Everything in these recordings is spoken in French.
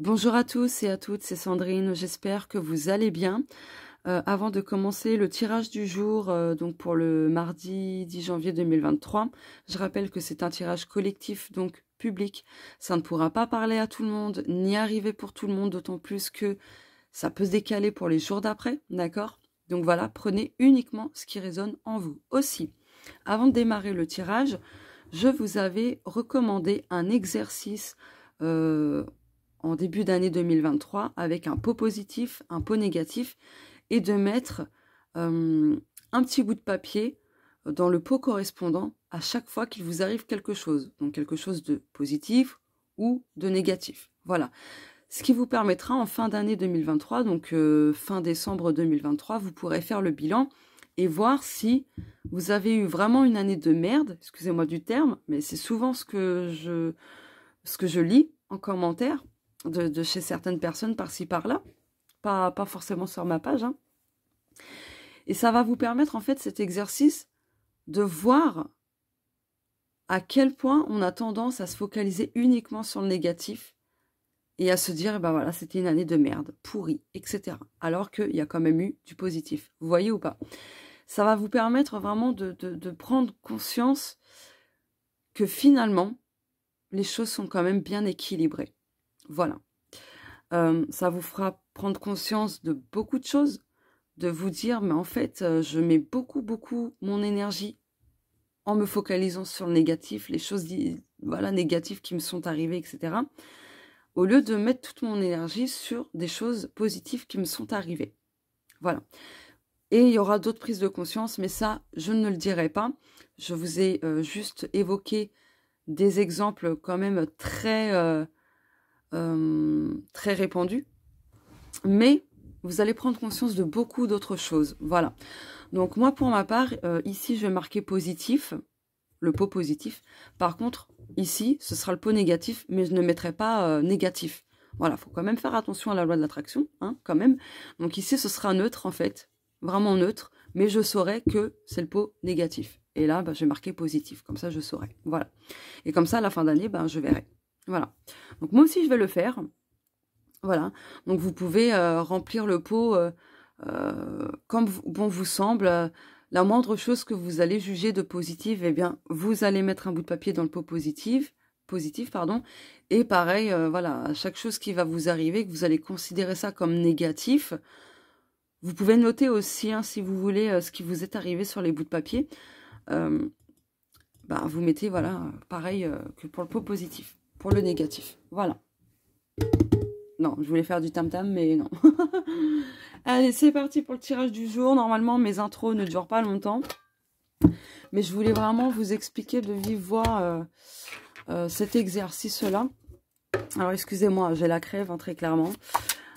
Bonjour à tous et à toutes, c'est Sandrine, j'espère que vous allez bien. Euh, avant de commencer le tirage du jour, euh, donc pour le mardi 10 janvier 2023, je rappelle que c'est un tirage collectif, donc public. Ça ne pourra pas parler à tout le monde, ni arriver pour tout le monde, d'autant plus que ça peut se décaler pour les jours d'après, d'accord Donc voilà, prenez uniquement ce qui résonne en vous. Aussi, avant de démarrer le tirage, je vous avais recommandé un exercice euh, en début d'année 2023 avec un pot positif, un pot négatif, et de mettre euh, un petit bout de papier dans le pot correspondant à chaque fois qu'il vous arrive quelque chose, donc quelque chose de positif ou de négatif. Voilà. Ce qui vous permettra en fin d'année 2023, donc euh, fin décembre 2023, vous pourrez faire le bilan et voir si vous avez eu vraiment une année de merde, excusez-moi du terme, mais c'est souvent ce que je ce que je lis en commentaire de, chez certaines personnes par-ci par-là, pas, pas forcément sur ma page. Hein. Et ça va vous permettre en fait cet exercice de voir à quel point on a tendance à se focaliser uniquement sur le négatif et à se dire, ben voilà, c'était une année de merde, pourrie, etc. Alors qu'il y a quand même eu du positif. Vous voyez ou pas Ça va vous permettre vraiment de prendre conscience que finalement, les choses sont quand même bien équilibrées. Voilà. Euh, ça vous fera prendre conscience de beaucoup de choses, de vous dire, mais en fait, euh, je mets beaucoup, beaucoup mon énergie en me focalisant sur le négatif, les choses voilà, négatives qui me sont arrivées, etc. Au lieu de mettre toute mon énergie sur des choses positives qui me sont arrivées. Voilà. Et il y aura d'autres prises de conscience, mais ça, je ne le dirai pas. Je vous ai euh, juste évoqué des exemples quand même très... Euh, très répandu. Mais vous allez prendre conscience de beaucoup d'autres choses. Voilà. Donc moi, pour ma part, euh, ici, je vais marquer positif, le pot positif. Par contre, ici, ce sera le pot négatif, mais je ne mettrai pas euh, négatif. Voilà, faut quand même faire attention à la loi de l'attraction, hein, quand même. Donc ici, ce sera neutre, en fait, vraiment neutre, mais je saurai que c'est le pot négatif. Et là, bah, j'ai marqué positif, comme ça, je saurai. Voilà. Et comme ça, à la fin d'année, ben je verrai. Voilà. Donc moi aussi, je vais le faire. Voilà. Donc vous pouvez euh, remplir le pot euh, euh, comme bon vous semble. La moindre chose que vous allez juger de positive, eh bien, vous allez mettre un bout de papier dans le pot positif, positif pardon. Et pareil, voilà, chaque chose qui va vous arriver, que vous allez considérer ça comme négatif, vous pouvez noter aussi, hein, si vous voulez, ce qui vous est arrivé sur les bouts de papier. Bah, vous mettez, voilà, pareil que pour le pot positif pour le négatif. Voilà. Non, je voulais faire du tam-tam, mais non. Allez, c'est parti pour le tirage du jour. Normalement, mes intros ne durent pas longtemps. Mais je voulais vraiment vous expliquer de vive voix euh, euh, cet exercice-là. Alors, excusez-moi, j'ai la crève, hein, très clairement.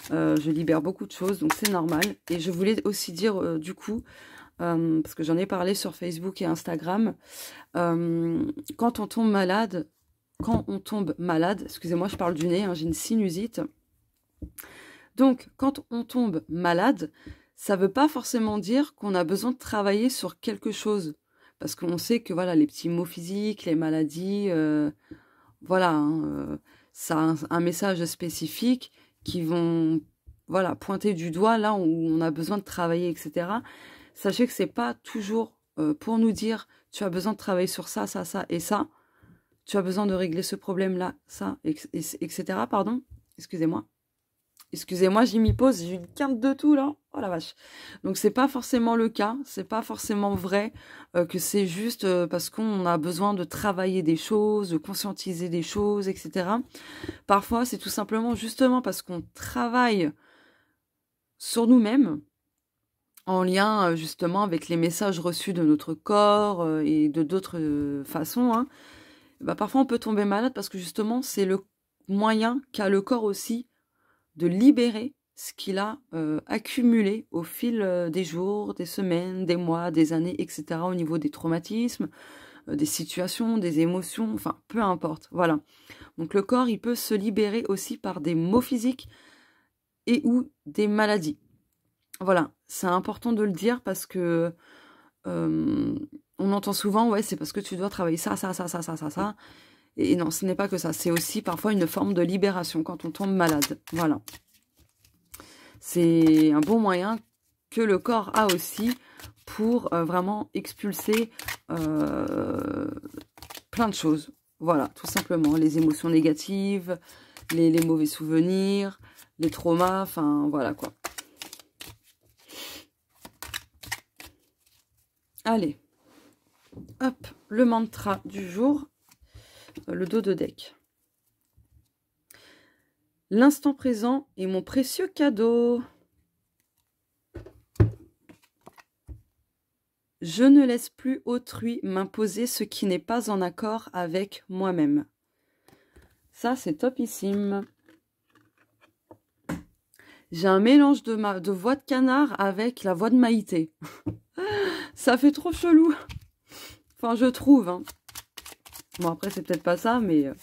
Euh, je libère beaucoup de choses, donc c'est normal. Et je voulais aussi dire, du coup, parce que j'en ai parlé sur Facebook et Instagram, quand on tombe malade, quand on tombe malade, excusez-moi, je parle du nez, hein, j'ai une sinusite. Donc, quand on tombe malade, ça ne veut pas forcément dire qu'on a besoin de travailler sur quelque chose. Parce qu'on sait que voilà, les petits mots physiques, les maladies, euh, voilà, hein, euh, ça a un, message spécifique qui vont voilà, pointer du doigt là où on a besoin de travailler, etc. Sachez que ce n'est pas toujours euh, pour nous dire tu as besoin de travailler sur ça, ça, ça et ça tu as besoin de régler ce problème-là, ça, etc. Pardon, excusez-moi. Excusez-moi, j'ai mis pause, j'ai une quinte de tout là. Oh la vache. Donc c'est pas forcément le cas, c'est pas forcément vrai euh, que c'est juste euh, parce qu'on a besoin de travailler des choses, de conscientiser des choses, etc. Parfois c'est tout simplement justement parce qu'on travaille sur nous-mêmes en lien euh, justement avec les messages reçus de notre corps et de d'autres façons. Hein, bah, parfois on peut tomber malade parce que justement c'est le moyen qu'a le corps aussi de libérer ce qu'il a euh, accumulé au fil euh, des jours, des semaines, des mois, des années, etc. au niveau des traumatismes, euh, des situations, des émotions, enfin peu importe. Voilà. Donc le corps, il peut se libérer aussi par des maux physiques et ou des maladies. Voilà, c'est important de le dire parce que on entend souvent, ouais, c'est parce que tu dois travailler ça, ça, ça, ça, ça, ça, ça. Et non, ce n'est pas que ça. C'est aussi parfois une forme de libération quand on tombe malade. Voilà. C'est un bon moyen que le corps a aussi pour euh, vraiment expulser euh, plein de choses. Voilà, tout simplement. Les émotions négatives, les, les mauvais souvenirs, les traumas, enfin voilà quoi. Allez. Hop, le mantra du jour, euh, le dos de deck. L'instant présent est mon précieux cadeau. Je ne laisse plus autrui m'imposer ce qui n'est pas en accord avec moi-même. Ça, c'est topissime. J'ai un mélange de, de voix de canard avec la voix de Maïté. Ça fait trop chelou. Enfin, je trouve. Hein. Bon, après, c'est peut-être pas ça, mais euh,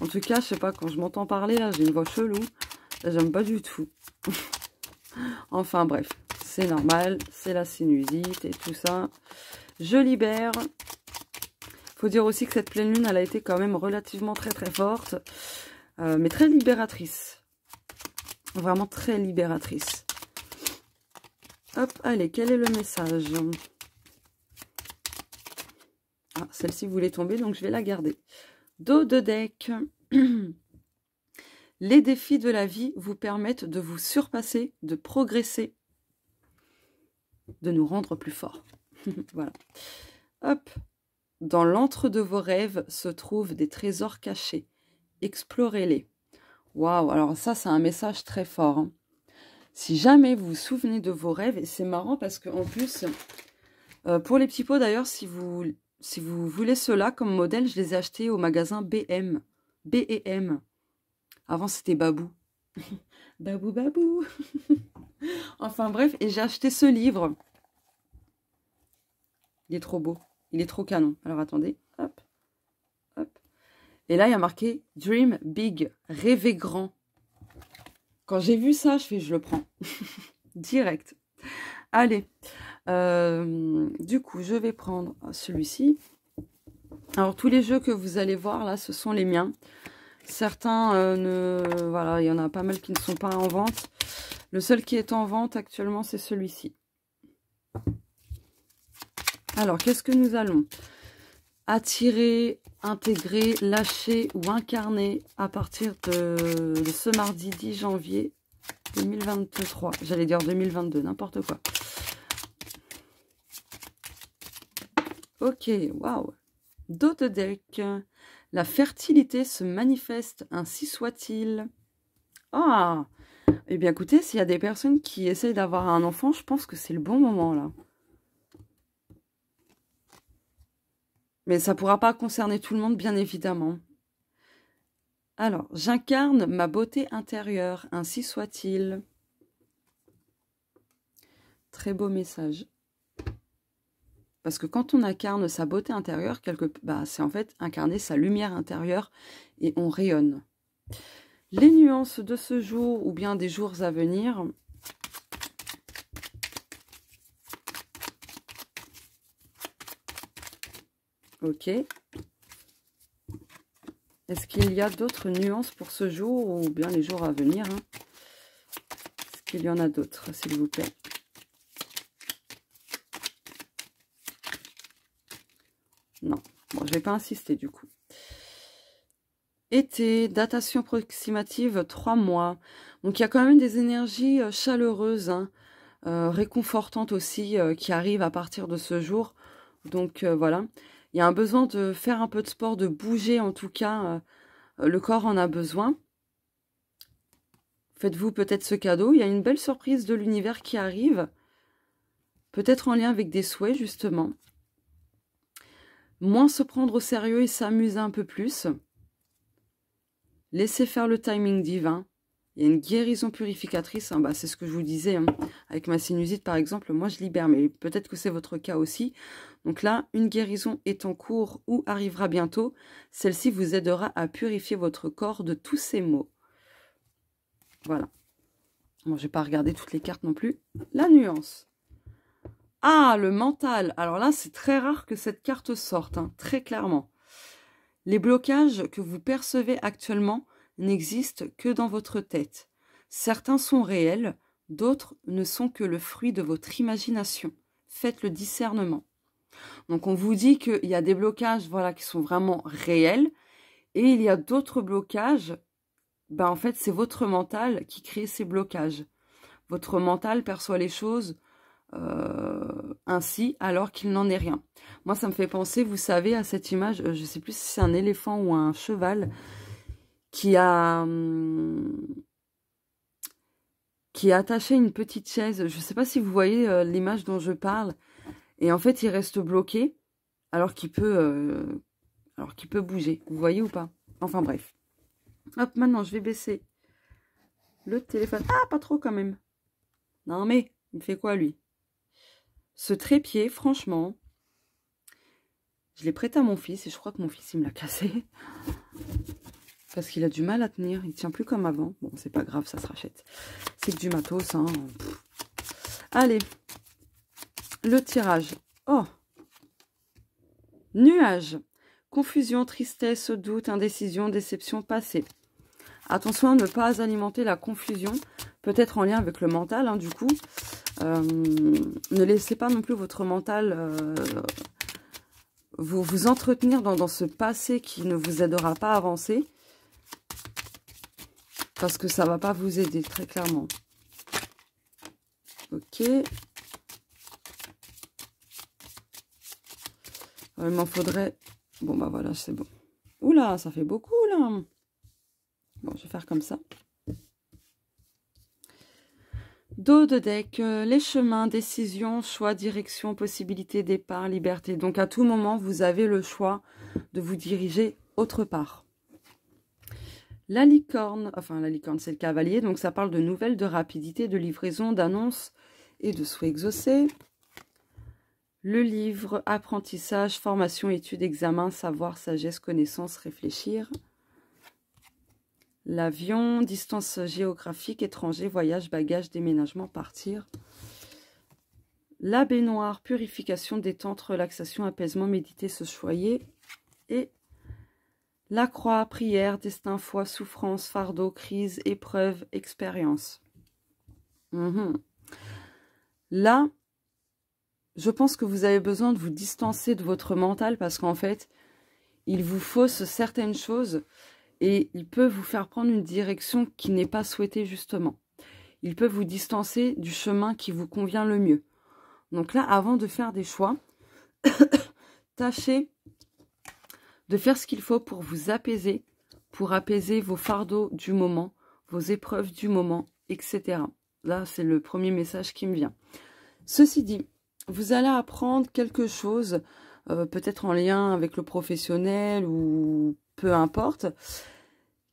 en tout cas, je sais pas, quand je m'entends parler, là, j'ai une voix chelou. J'aime pas du tout. enfin, bref, c'est normal. C'est la sinusite et tout ça. Je libère. Faut dire aussi que cette pleine lune, elle a été quand même relativement très très forte, euh, mais très libératrice. Vraiment très libératrice. Hop, allez, quel est le message ah, Celle-ci voulait tomber, donc je vais la garder. Dos de deck. Les défis de la vie vous permettent de vous surpasser, de progresser, de nous rendre plus forts. voilà. Hop. Dans lentre de vos rêves se trouvent des trésors cachés. Explorez-les. Waouh, alors ça, c'est un message très fort. Hein. Si jamais vous vous souvenez de vos rêves, et c'est marrant parce qu'en plus, euh, pour les petits pots d'ailleurs, si vous si vous voulez cela comme modèle, je les ai achetés au magasin BM. B&M. E Avant, c'était Babou. babou, babou. enfin bref, et j'ai acheté ce livre. Il est trop beau. Il est trop canon. Alors attendez. Hop. Hop. Et là, il y a marqué Dream Big. Rêver grand. Quand j'ai vu ça, je fais je le prends. Direct. Allez. Euh, du coup, je vais prendre celui-ci. Alors, tous les jeux que vous allez voir, là, ce sont les miens. Certains, euh, ne, voilà, il y en a pas mal qui ne sont pas en vente. Le seul qui est en vente actuellement, c'est celui-ci. Alors, qu'est-ce que nous allons Attirer, intégrer, lâcher ou incarner à partir de, de ce mardi 10 janvier 2023. J'allais dire 2022, n'importe quoi. Ok, waouh deck. la fertilité se manifeste, ainsi soit-il. Ah Eh bien écoutez, s'il y a des personnes qui essayent d'avoir un enfant, je pense que c'est le bon moment là. Mais ça ne pourra pas concerner tout le monde, bien évidemment. Alors, j'incarne ma beauté intérieure, ainsi soit-il. Très beau message. Parce que quand on incarne sa beauté intérieure, quelque... bah, c'est en fait incarner sa lumière intérieure et on rayonne. Les nuances de ce jour ou bien des jours à venir, Ok. Est-ce qu'il y a d'autres nuances pour ce jour ou bien les jours à venir hein Est-ce qu'il y en a d'autres, s'il vous plaît pas insister du coup. Été, datation approximative, trois mois. Donc il y a quand même des énergies euh, chaleureuses, hein, euh, réconfortantes aussi, euh, qui arrivent à partir de ce jour. Donc voilà, il y a un besoin de faire un peu de sport, de bouger en tout cas. le corps en a besoin. Faites-vous peut-être ce cadeau. Il y a une belle surprise de l'univers qui arrive. Peut-être en lien avec des souhaits, justement moins se prendre au sérieux et s'amuser un peu plus. Laissez faire le timing divin. Il y a une guérison purificatrice, hein. bah, c'est ce que je vous disais. Hein. Avec ma sinusite, par exemple, moi je libère, mais peut-être que c'est votre cas aussi. Donc là, une guérison est en cours ou arrivera bientôt. Celle-ci vous aidera à purifier votre corps de tous ces maux. Voilà. Bon, je n'ai pas regardé toutes les cartes non plus. La nuance. Ah, le mental. Alors là, c'est très rare que cette carte sorte, hein, très clairement. Les blocages que vous percevez actuellement n'existent que dans votre tête. Certains sont réels, d'autres ne sont que le fruit de votre imagination. Faites le discernement. Donc on vous dit qu'il y a des blocages voilà, qui sont vraiment réels et il y a d'autres blocages. Ben, en fait, c'est votre mental qui crée ces blocages. Votre mental perçoit les choses euh, ainsi alors qu'il n'en est rien. Moi, ça me fait penser, vous savez, à cette image, euh, je ne sais plus si c'est un éléphant ou un cheval qui a... Hum, qui a attaché une petite chaise. Je ne sais pas si vous voyez euh, l'image dont je parle. Et en fait, il reste bloqué alors qu'il peut, alors qu'il peut bouger. Vous voyez ou pas Enfin bref. Hop, maintenant, je vais baisser le téléphone. Ah, pas trop quand même. Non mais, il fait quoi lui ce trépied, franchement, je l'ai prêté à mon fils et je crois que mon fils, il me l'a cassé. Parce qu'il a du mal à tenir, il tient plus comme avant. Bon, c'est pas grave, ça se rachète. C'est que du matos, hein. Allez, le tirage. Oh Nuage Confusion, tristesse, doute, indécision, déception, passé. Attention à ne pas alimenter la confusion, peut-être en lien avec le mental, hein, du coup. Euh, ne laissez pas non plus votre mental euh, vous, vous entretenir dans, dans, ce passé qui ne vous aidera pas à avancer. Parce que ça ne va pas vous aider, très clairement. Ok. Euh, il m'en faudrait... Bon, bah voilà, c'est bon. Oula, ça fait beaucoup, là. Bon, je vais faire comme ça. Dos de deck, euh, les chemins, décisions, choix, direction, possibilité, départ, liberté. Donc à tout moment, vous avez le choix de vous diriger autre part. La licorne, enfin la licorne c'est le cavalier, donc ça parle de nouvelles, de rapidité, de livraison, d'annonces et de souhaits exaucés. Le livre, apprentissage, formation, études, examen, savoir, sagesse, connaissance, réfléchir. L'avion, distance géographique, étranger, voyage, bagage, déménagement, partir. La baignoire, purification, détente, relaxation, apaisement, méditer, se choyer. Et la croix, prière, destin, foi, souffrance, fardeau, crise, épreuve, expérience. Mhm. Là, je pense que vous avez besoin de vous distancer de votre mental parce qu'en fait, il vous fausse certaines choses et il peut vous faire prendre une direction qui n'est pas souhaitée justement. Il peut vous distancer du chemin qui vous convient le mieux. Donc là, avant de faire des choix, tâchez de faire ce qu'il faut pour vous apaiser, pour apaiser vos fardeaux du moment, vos épreuves du moment, etc. Là, c'est le premier message qui me vient. Ceci dit, vous allez apprendre quelque chose, euh, peut-être en lien avec le professionnel ou peu importe,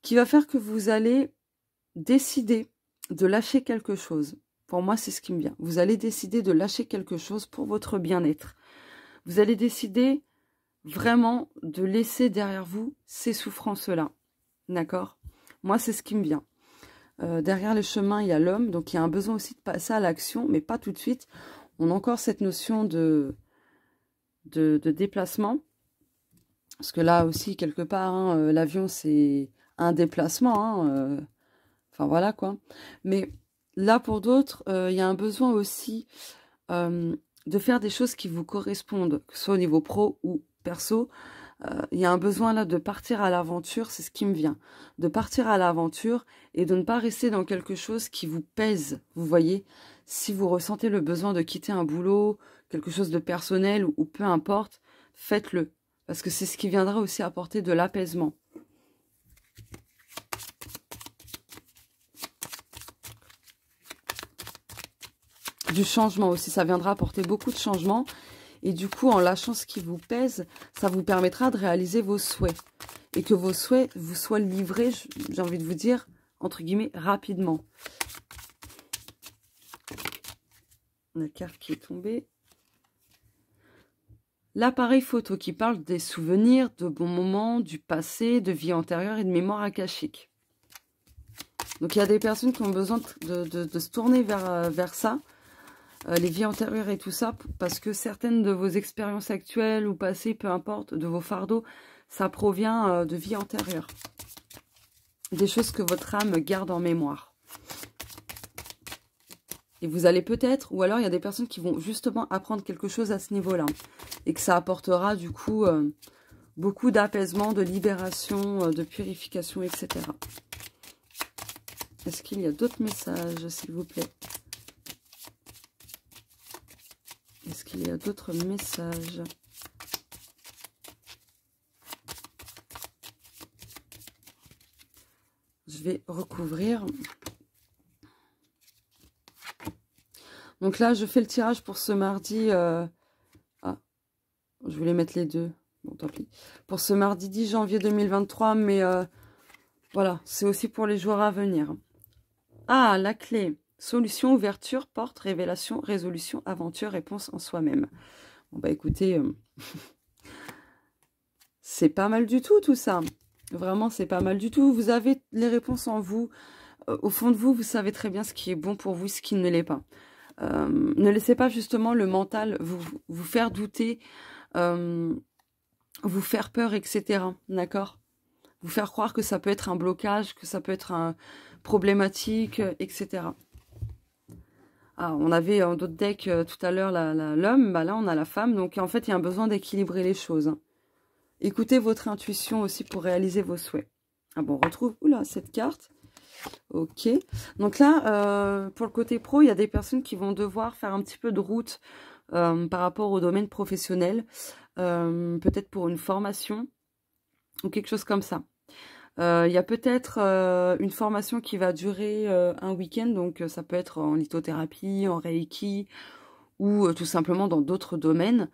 qui va faire que vous allez décider de lâcher quelque chose. Pour moi, c'est ce qui me vient. Vous allez décider de lâcher quelque chose pour votre bien-être. Vous allez décider vraiment de laisser derrière vous ces souffrances-là. D'accord Moi, c'est ce qui me vient. Euh, derrière le chemin, il y a l'homme, donc il y a un besoin aussi de passer à l'action, mais pas tout de suite. On a encore cette notion de, de déplacement. Parce que là aussi, quelque part, hein, euh, l'avion, c'est un déplacement. Hein, euh, enfin, voilà, quoi. Mais là, pour d'autres, euh, il y a un besoin aussi de faire des choses qui vous correspondent, que ce soit au niveau pro ou perso. Il y a un besoin là de partir à l'aventure, c'est ce qui me vient. De partir à l'aventure et de ne pas rester dans quelque chose qui vous pèse, vous voyez. Si vous ressentez le besoin de quitter un boulot, quelque chose de personnel ou, peu importe, faites-le. Parce que c'est ce qui viendra aussi apporter de l'apaisement. Du changement aussi, ça viendra apporter beaucoup de changements. Et du coup, en lâchant ce qui vous pèse, ça vous permettra de réaliser vos souhaits. Et que vos souhaits vous soient livrés, j'ai envie de vous dire, entre guillemets, rapidement. La carte qui est tombée. L'appareil photo qui parle des souvenirs, de bons moments, du passé, de vie antérieure et de mémoire akashique. Donc il y a des personnes qui ont besoin de, se tourner vers, euh, ça, euh, les vies antérieures et tout ça, parce que certaines de vos expériences actuelles ou passées, peu importe, de vos fardeaux, ça provient euh, de vie antérieure. Des choses que votre âme garde en mémoire. Et vous allez peut-être, ou alors il y a des personnes qui vont justement apprendre quelque chose à ce niveau-là. Et que ça apportera du coup euh, beaucoup d'apaisement, de libération, euh, de purification, etc. Est-ce qu'il y a d'autres messages, s'il vous plaît Est-ce qu'il y a d'autres messages Je vais recouvrir. Donc là, je fais le tirage pour ce mardi. Euh, ah, je voulais mettre les deux. Bon, tant pis. Pour ce mardi 10 janvier 2023, mais euh, voilà, c'est aussi pour les joueurs à venir. Ah, la clé. Solution, ouverture, porte, révélation, résolution, aventure, réponse en soi-même. Bon, bah écoutez, euh, c'est pas mal du tout tout ça. Vraiment, c'est pas mal du tout. Vous avez les réponses en vous. Au fond de vous, vous savez très bien ce qui est bon pour vous, ce qui ne l'est pas. Euh, ne laissez pas justement le mental vous, faire douter, euh, vous faire peur, etc. D'accord Vous faire croire que ça peut être un blocage, que ça peut être un problématique, etc. Ah, on avait en d'autres decks euh, tout à l'heure l'homme, bah là on a la femme. Donc en fait, il y a un besoin d'équilibrer les choses. Écoutez votre intuition aussi pour réaliser vos souhaits. Ah bon, on retrouve oula, cette carte. Ok. Donc là, euh, pour le côté pro, il y a des personnes qui vont devoir faire un petit peu de route euh, par rapport au domaine professionnel. Euh, peut-être pour une formation ou quelque chose comme ça. Il y a peut-être une formation qui va durer un week-end, donc ça peut être en lithothérapie, en reiki ou tout simplement dans d'autres domaines.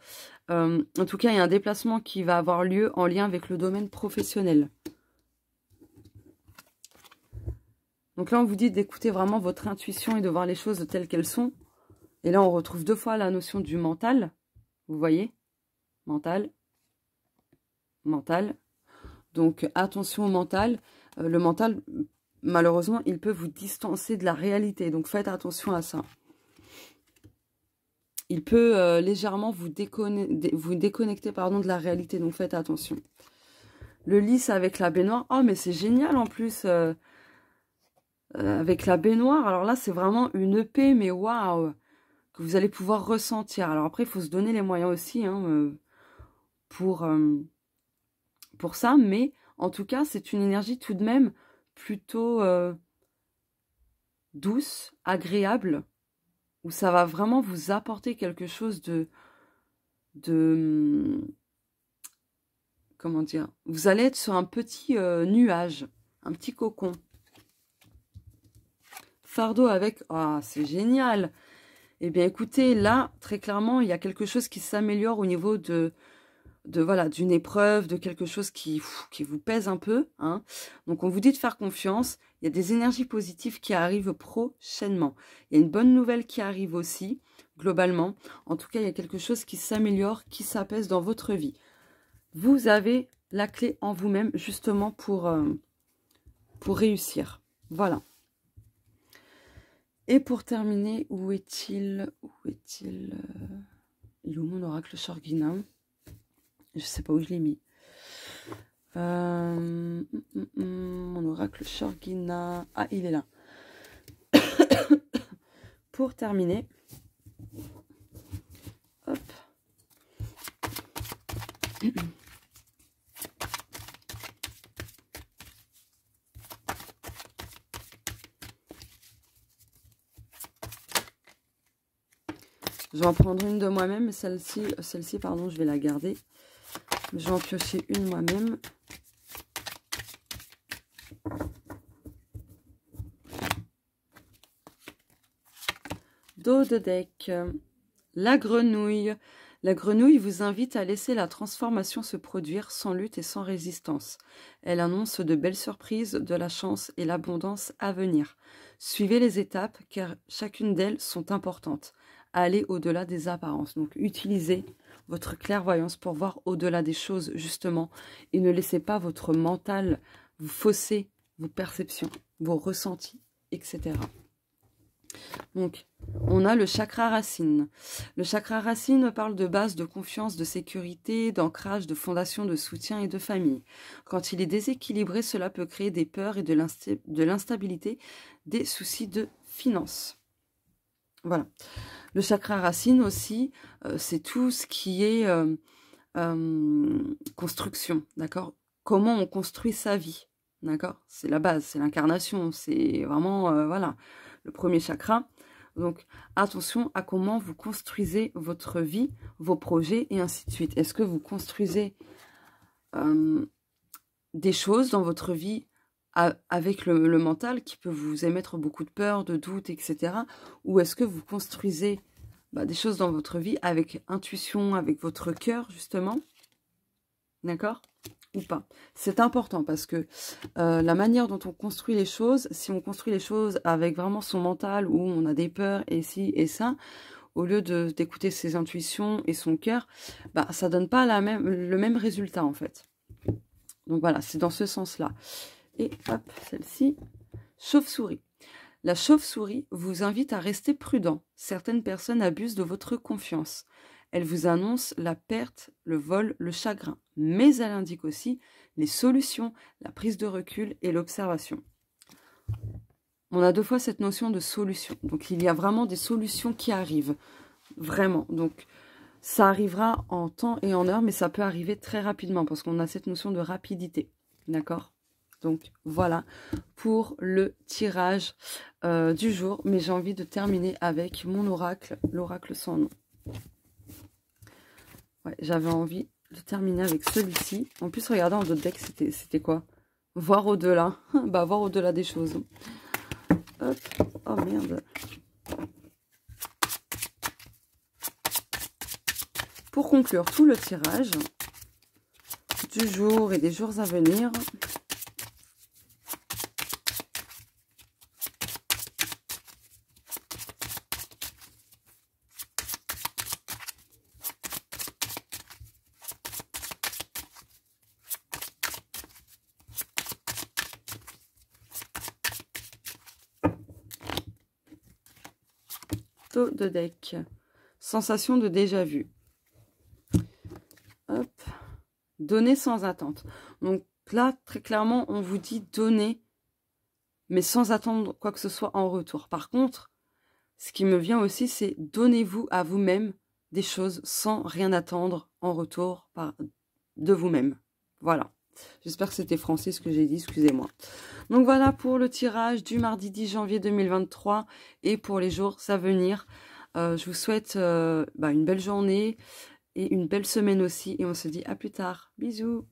en tout cas, il y a un déplacement qui va avoir lieu en lien avec le domaine professionnel. Donc là, on vous dit d'écouter vraiment votre intuition et de voir les choses telles qu'elles sont. Et là, on retrouve deux fois la notion du mental. Vous voyez Mental. Mental. Donc attention au mental. Euh, le mental, malheureusement, il peut vous distancer de la réalité. Donc faites attention à ça. Il peut euh, légèrement vous, vous déconnecter pardon, de la réalité. Donc faites attention. Le lys avec la baignoire. Oh, mais c'est génial en plus. Euh. Euh, avec la baignoire. Alors là, c'est vraiment une e paix, mais waouh Que vous allez pouvoir ressentir. Alors après, il faut se donner les moyens aussi hein, euh, pour, euh, pour ça. Mais en tout cas, c'est une énergie tout de même plutôt douce, agréable, où ça va vraiment vous apporter quelque chose de... de comment dire Vous allez être sur un petit nuage, un petit cocon fardeau avec Ah, c'est génial Eh bien, écoutez, là, très clairement, il y a quelque chose qui s'améliore au niveau de, de voilà d'une épreuve, de quelque chose qui, qui vous pèse un peu. Hein. Donc, on vous dit de faire confiance. Il y a des énergies positives qui arrivent prochainement. Il y a une bonne nouvelle qui arrive aussi, globalement. En tout cas, il y a quelque chose qui s'améliore, qui s'apaise dans votre vie. Vous avez la clé en vous-même, justement, pour, euh, pour réussir. Voilà. Et pour terminer, où est-il Où est-il euh, Il est où mon oracle Sorghina Je ne sais pas où je l'ai mis. Euh, mm, mm, mm, mon oracle Sorghina... Ah, il est là. pour terminer, hop. Je vais en prendre une de moi-même. Celle-ci, celle-ci, pardon, je vais la garder. Je vais en piocher une moi-même. Dos de deck. La grenouille. La grenouille vous invite à laisser la transformation se produire sans lutte et sans résistance. Elle annonce de belles surprises, de la chance et l'abondance à venir. Suivez les étapes car chacune d'elles sont importantes aller au-delà des apparences. Donc utilisez votre clairvoyance pour voir au-delà des choses justement et ne laissez pas votre mental vous fausser vos perceptions, vos ressentis, etc. Donc, on a le chakra racine. Le chakra racine parle de base de confiance, de sécurité, d'ancrage, de fondation, de soutien et de famille. Quand il est déséquilibré, cela peut créer des peurs et de l'instabilité, des soucis de finances. Voilà. Le chakra racine aussi, euh, c'est tout ce qui est euh, euh, construction, d'accord Comment on construit sa vie, d'accord C'est la base, c'est l'incarnation, c'est vraiment, voilà, le premier chakra. Donc attention à comment vous construisez votre vie, vos projets et ainsi de suite. Est-ce que vous construisez des choses dans votre vie avec le, mental qui peut vous émettre beaucoup de peur, de doutes, etc. Ou est-ce que vous construisez bah, des choses dans votre vie avec intuition, avec votre cœur, justement D'accord Ou pas C'est important parce que euh, la manière dont on construit les choses, si on construit les choses avec vraiment son mental, où on a des peurs et ci et ça, au lieu d'écouter ses intuitions et son cœur, bah, ça donne pas même, le même résultat en fait. Donc voilà, c'est dans ce sens-là. Et hop, celle-ci, chauve-souris. La chauve-souris vous invite à rester prudent. Certaines personnes abusent de votre confiance. Elle vous annonce la perte, le vol, le chagrin, mais elle indique aussi les solutions, la prise de recul et l'observation. On a deux fois cette notion de solution. Donc il y a vraiment des solutions qui arrivent. Vraiment. Donc ça arrivera en temps et en heure, mais ça peut arriver très rapidement parce qu'on a cette notion de rapidité. D'accord donc voilà pour le tirage euh, du jour. Mais j'ai envie de terminer avec mon oracle, l'oracle sans nom. Ouais, j'avais envie de terminer avec celui-ci. En plus, regardez en d'autres decks, c'était quoi Voir au-delà. bah, voir au-delà des choses. Hop. Oh merde. Pour conclure tout le tirage du jour et des jours à venir, de deck. Sensation de déjà-vu. Hop. Donner sans attente. Donc là, très clairement, on vous dit donner, mais sans attendre quoi que ce soit en retour. Par contre, ce qui me vient aussi, c'est donnez-vous à vous-même des choses sans rien attendre en retour par, de vous-même. Voilà. J'espère que c'était français ce que j'ai dit, excusez-moi. Donc voilà pour le tirage du mardi 10 janvier 2023 et pour les jours à venir. Euh, je vous souhaite euh, bah, une belle journée et une belle semaine aussi. Et on se dit à plus tard. Bisous